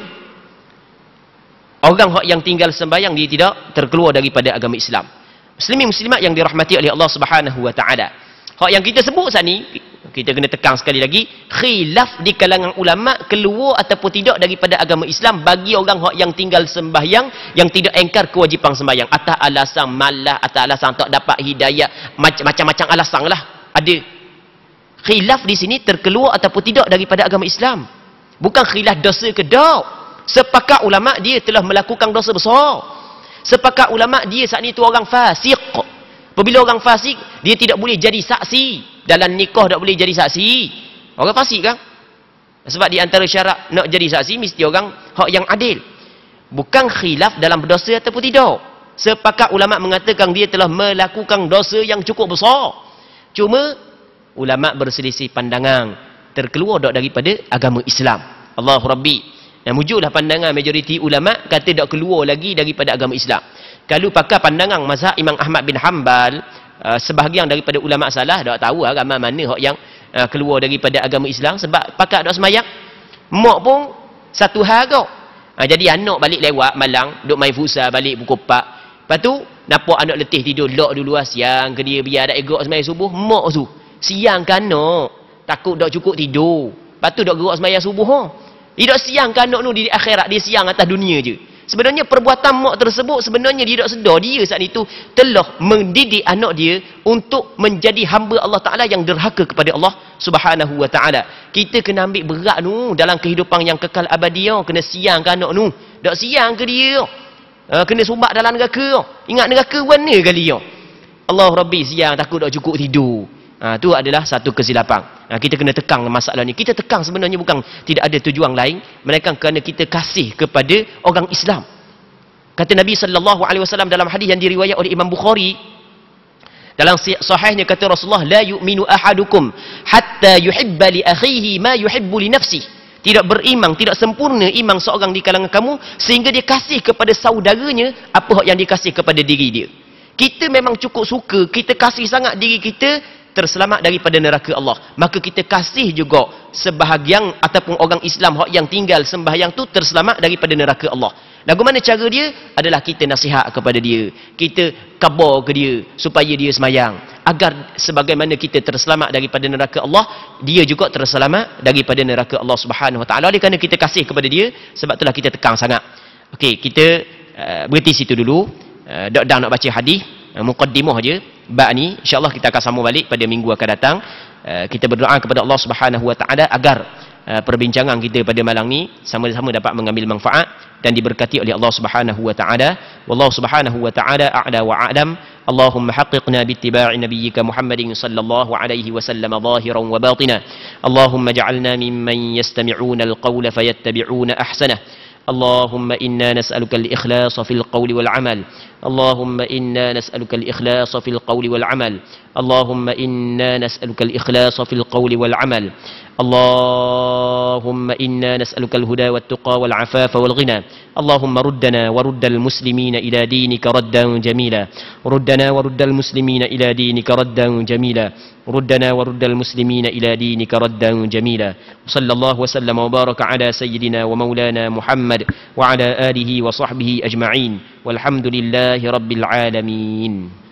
orang yang tinggal sembahyang, dia tidak terkeluar daripada agama Islam. Muslimin muslimat yang dirahmati oleh Allah Subhanahu Wa Ta'ala. Hak yang kita sebut saat ni, kita kena tekang sekali lagi, khilaf di kalangan ulama keluar ataupun tidak daripada agama Islam bagi orang hak yang tinggal sembahyang yang tidak engkar kewajipan sembahyang atas alasan malah atau alasan tak dapat hidayah macam-macam alasan lah ada khilaf di sini terkeluar ataupun tidak daripada agama Islam bukan khilaf dosa ke dak sepakat ulama dia telah melakukan dosa besar sepakat ulama dia saat ni tu orang fasik Apabila orang fasik, dia tidak boleh jadi saksi. Dalam nikah tak boleh jadi saksi. Orang fasik kan? Sebab di antara syarat nak jadi saksi, mesti orang hak yang adil. Bukan khilaf dalam berdosa ataupun tidak. Sepakat ulama mengatakan dia telah melakukan dosa yang cukup besar. Cuma, ulama berselisih pandangan. Terkeluar dok daripada agama Islam. Allah Rabbi. Nah, wujudlah pandangan majoriti ulama kata tak keluar lagi daripada agama Islam. Kalau pakai pandangan mazhab Imam Ahmad bin Hanbal, uh, sebahagian daripada ulama salah tak tahu agama mana yang uh, keluar daripada agama Islam sebab pakai dak semayak. Mak pun satu hal kau. Ah, jadi anak balik lewat malang, duk main Fusa balik pukul 4. Lepas tu nampak anak letih tidur lok dulu lah siang ke biar ada egok semayak subuh. Mak tu siang kan anak takut dak cukup tidur. Lepas tu dak gerak semayak subuh ha. Hidup siang ke anak nu di akhirat, dia siang atas dunia je. Sebenarnya perbuatan mak tersebut sebenarnya dia tak sedar dia saat itu telah mendidik anak dia untuk menjadi hamba Allah Taala yang derhaka kepada Allah Subhanahu Wa Taala. Kita kena ambil berat nu dalam kehidupan yang kekal abadi oh, kena siang ke anak nu. Dak siang ke dia? Oh? Eh, kena sumbat dalam neraka. Oh? Ingat neraka mana kali yo? Allah Rabbi siang takut tak cukup tidur. Ha, itu adalah satu kesilapan. Ha, kita kena tekang masalah ini. Kita tekang sebenarnya bukan tidak ada tujuan lain. Mereka kerana kita kasih kepada orang Islam. Kata Nabi SAW dalam hadis yang diriwayat oleh Imam Bukhari. Dalam sahihnya kata Rasulullah, لا yu'minu ahadukum hatta yuhibba li akhihi ma yuhibbu Tidak beriman, tidak sempurna iman seorang di kalangan kamu sehingga dia kasih kepada saudaranya apa yang dikasih kepada diri dia. Kita memang cukup suka, kita kasih sangat diri kita terselamat daripada neraka Allah. Maka kita kasih juga sebahagian ataupun orang Islam yang tinggal sembahyang tu terselamat daripada neraka Allah. Lagu mana cara dia? Adalah kita nasihat kepada dia. Kita kabar ke dia supaya dia semayang. Agar sebagaimana kita terselamat daripada neraka Allah, dia juga terselamat daripada neraka Allah Subhanahu Wa Taala. Oleh kerana kita kasih kepada dia, sebab itulah kita tekang sangat. Okey, kita uh, berhenti situ dulu. Uh, dok dah nak baca hadis. Eh, muqaddimah je bab ni insyaallah kita akan sambung balik pada minggu akan datang eh, kita berdoa kepada Allah Subhanahu wa taala agar eh, perbincangan kita pada malam ni sama-sama dapat mengambil manfaat dan diberkati oleh Allah Subhanahu wa taala wallahu subhanahu wa taala ada wa Adam. Allahumma a'lam اللهم nabiyyika باتباع sallallahu محمد wa sallam, عليه wa ظاهرا Allahumma اللهم اجعلنا ممن al القول فيتبعون ahsana. اللهم إنا نسألك الإخلاص في القول والعمل اللهم إنا نسألك الإخلاص في القول والعمل اللهم إنا نسألك الإخلاص في القول والعمل اللهم إنا نسألك الهدى والتقى والعفاف والغنى اللهم ردنا ورد المسلمين إلى دينك ردا جميلا ردنا ورد المسلمين إلى دينك ردا جميلا ردنا ورد المسلمين إلى دينك ردا جميلا وصلى الله وسلم وبارك على سيدنا ومولانا محمد وعلى آله وصحبه أجمعين والحمد لله رب العالمين